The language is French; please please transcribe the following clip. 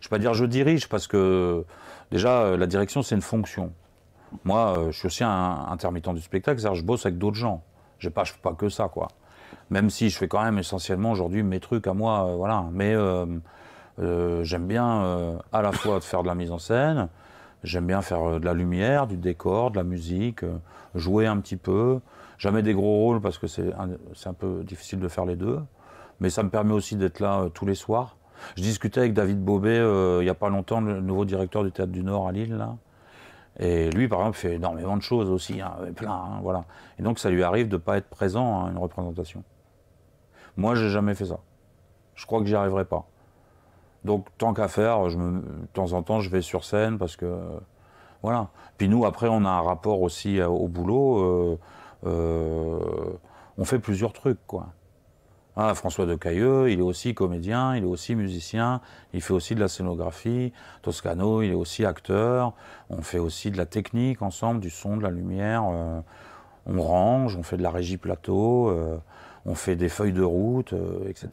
Je ne vais pas dire je dirige, parce que déjà, euh, la direction, c'est une fonction. Moi, euh, je suis aussi un intermittent du spectacle, c'est-à-dire je bosse avec d'autres gens. Je ne fais pas que ça, quoi. Même si je fais quand même essentiellement aujourd'hui mes trucs à moi, euh, voilà. Mais j'aime bien à la fois faire de la mise en scène, j'aime bien faire de la lumière, du décor, de la musique, jouer un petit peu. Jamais des gros rôles parce que c'est un, peu difficile de faire les deux. Mais ça me permet aussi d'être là tous les soirs. Je discutais avec David Bobet euh, il n'y a pas longtemps, le nouveau directeur du Théâtre du Nord à Lille. Là. Et lui, par exemple, fait énormément de choses aussi, hein, plein, hein, voilà. Et donc, ça lui arrive de ne pas être présent à une représentation. Moi, j'ai jamais fait ça. Je crois que j'y arriverai pas. Donc, tant qu'à faire, je me, de temps en temps, je vais sur scène parce que. Voilà. Puis nous, après, on a un rapport aussi euh, au boulot. Euh, on fait plusieurs trucs, quoi. Hein, François de Cailleux, il est aussi comédien, il est aussi musicien, il fait aussi de la scénographie. Toscano, il est aussi acteur. On fait aussi de la technique ensemble, du son, de la lumière. Euh, on range, on fait de la régie plateau, euh, on fait des feuilles de route, euh, etc.